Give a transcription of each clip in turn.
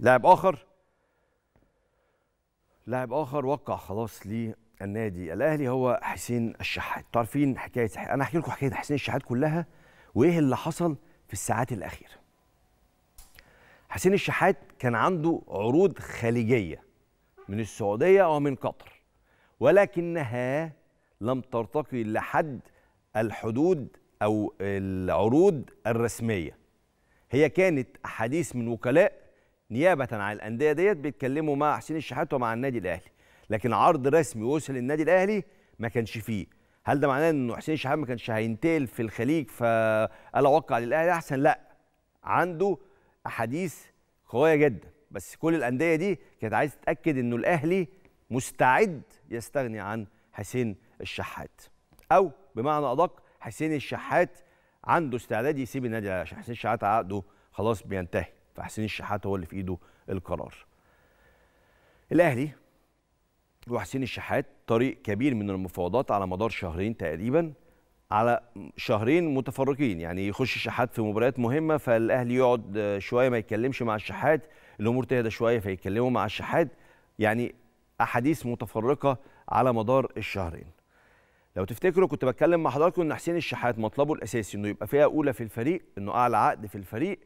لاعب اخر لاعب اخر وقع خلاص للنادي الاهلي هو حسين الشحات عارفين حكايه انا هحكي لكم حكايه حسين الشحات كلها وايه اللي حصل في الساعات الاخيره حسين الشحات كان عنده عروض خليجيه من السعوديه او من قطر ولكنها لم ترتقي لحد الحدود او العروض الرسميه هي كانت احاديث من وكلاء نيابه عن الانديه ديت بيتكلموا مع حسين الشحات ومع النادي الاهلي لكن عرض رسمي وصل للنادي الاهلي ما كانش فيه هل ده معناه انه حسين الشحات ما كانش هينتقل في الخليج فقال اوقع للاهلي احسن لا عنده احاديث قويه جدا بس كل الانديه دي كانت عايزه تتاكد انه الاهلي مستعد يستغني عن حسين الشحات او بمعنى ادق حسين الشحات عنده استعداد يسيب النادي عشان حسين الشحات عقده خلاص بينتهي فحسين الشحات هو اللي في ايده القرار الاهلي وحسين الشحات طريق كبير من المفاوضات على مدار شهرين تقريبا على شهرين متفرقين يعني يخش الشحات في مباريات مهمه فالاهلي يقعد شويه ما يتكلمش مع الشحات الامور تهدى شويه فيتكلموا مع الشحات يعني احاديث متفرقه على مدار الشهرين لو تفتكروا كنت بتكلم مع حضراتكم ان حسين الشحات مطلبه الاساسي انه يبقى فئه اولى في الفريق انه اعلى عقد في الفريق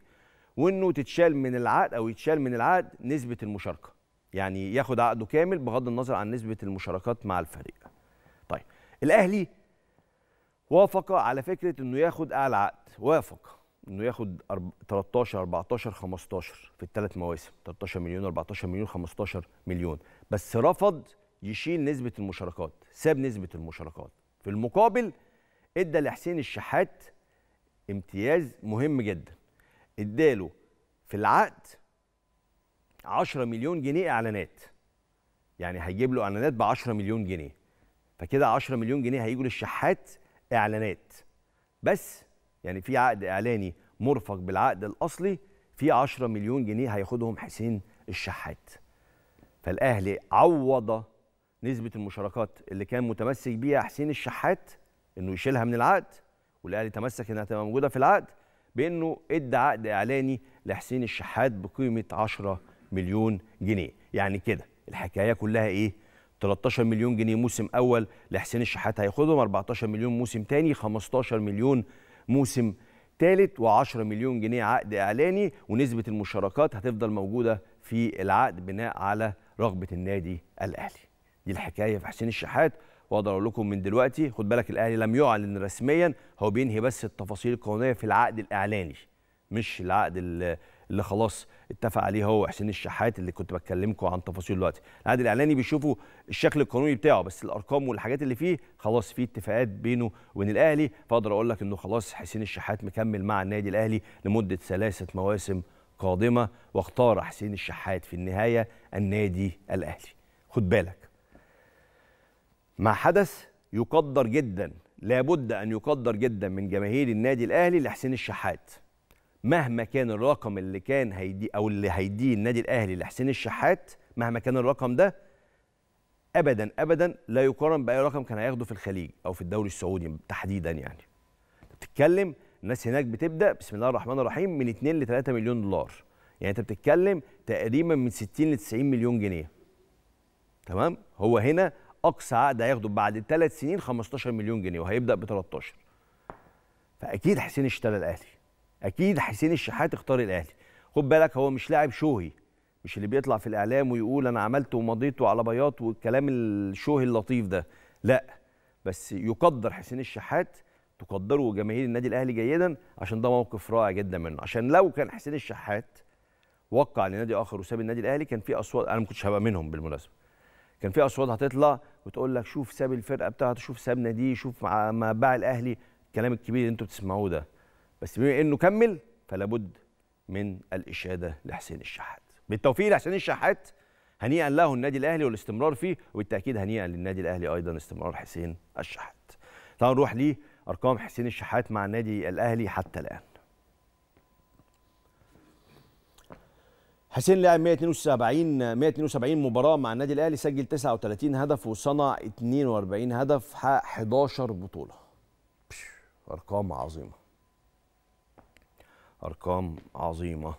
وانه تتشال من العقد او يتشال من العقد نسبه المشاركه يعني ياخد عقده كامل بغض النظر عن نسبه المشاركات مع الفريق طيب الاهلي وافق على فكره انه ياخد اعلى عقد وافق انه ياخد 13 14 15 في الثلاث مواسم 13 مليون 14 مليون 15 مليون بس رفض يشيل نسبه المشاركات ساب نسبه المشاركات في المقابل ادى لحسين الشحات امتياز مهم جدا اداله في العقد 10 مليون جنيه اعلانات يعني هيجيب له اعلانات ب 10 مليون جنيه فكده 10 مليون جنيه هيجوا للشحات اعلانات بس يعني في عقد اعلاني مرفق بالعقد الاصلي في 10 مليون جنيه هياخدهم حسين الشحات فالاهلي عوض نسبه المشاركات اللي كان متمسك بيها حسين الشحات انه يشيلها من العقد والاهلي تمسك انها تبقى موجوده في العقد بانه ادى عقد اعلاني لحسين الشحات بقيمه 10 مليون جنيه يعني كده الحكايه كلها ايه 13 مليون جنيه موسم اول لحسين الشحات هياخدهم 14 مليون موسم تاني 15 مليون موسم ثالث و10 مليون جنيه عقد اعلاني ونسبه المشاركات هتفضل موجوده في العقد بناء على رغبه النادي الاهلي دي الحكايه في حسين الشحات واقدر اقول لكم من دلوقتي خد بالك الاهلي لم يعلن رسميا هو بينهي بس التفاصيل القانونيه في العقد الاعلاني مش العقد اللي خلاص اتفق عليه هو حسين الشحات اللي كنت بكلمكم عن تفاصيله دلوقتي العقد الاعلاني بيشوفوا الشكل القانوني بتاعه بس الارقام والحاجات اللي فيه خلاص في اتفاقات بينه وبين الاهلي فاقدر اقول لك انه خلاص حسين الشحات مكمل مع النادي الاهلي لمده ثلاثه مواسم قادمه واختار حسين الشحات في النهايه النادي الاهلي خد بالك مع حدث يقدر جدا لابد ان يقدر جدا من جماهير النادي الاهلي لحسين الشحات مهما كان الرقم اللي كان هيدي او اللي هيديه النادي الاهلي لحسين الشحات مهما كان الرقم ده ابدا ابدا لا يقارن باي رقم كان هياخده في الخليج او في الدوري السعودي تحديدا يعني بتتكلم الناس هناك بتبدا بسم الله الرحمن الرحيم من 2 ل 3 مليون دولار يعني انت بتتكلم تقريبا من 60 ل 90 مليون جنيه تمام هو هنا اقصى عقد هياخده بعد ثلاث سنين 15 مليون جنيه وهيبدا ب 13 فاكيد حسين اشترى الاهلي اكيد حسين الشحات اختار الاهلي خد بالك هو مش لاعب شوهي مش اللي بيطلع في الاعلام ويقول انا عملت ومضيت وعلى بياض والكلام الشوهي اللطيف ده لا بس يقدر حسين الشحات تقدره جماهير النادي الاهلي جيدا عشان ده موقف رائع جدا منه عشان لو كان حسين الشحات وقع لنادي اخر وساب النادي الاهلي كان في اصوات انا ما كنتش هبقى منهم بالمناسبه كان في اصوات هتطلع وتقول لك شوف ساب الفرقه بتاعته شوف سابنا دي شوف ما باع الاهلي الكلام الكبير اللي انتم بتسمعوه ده بس بما انه كمل فلابد من الاشاده لحسين الشحات بالتوفيق لحسين الشحات هنيئا له النادي الاهلي والاستمرار فيه وبالتاكيد هنيئا للنادي الاهلي ايضا استمرار حسين الشحات تعالوا نروح لارقام حسين الشحات مع النادي الاهلي حتى الان حسين لعب 172 172 مباراه مع النادي الاهلي سجل 39 هدف وصنع 42 هدف حقق 11 بطوله ارقام عظيمه ارقام عظيمه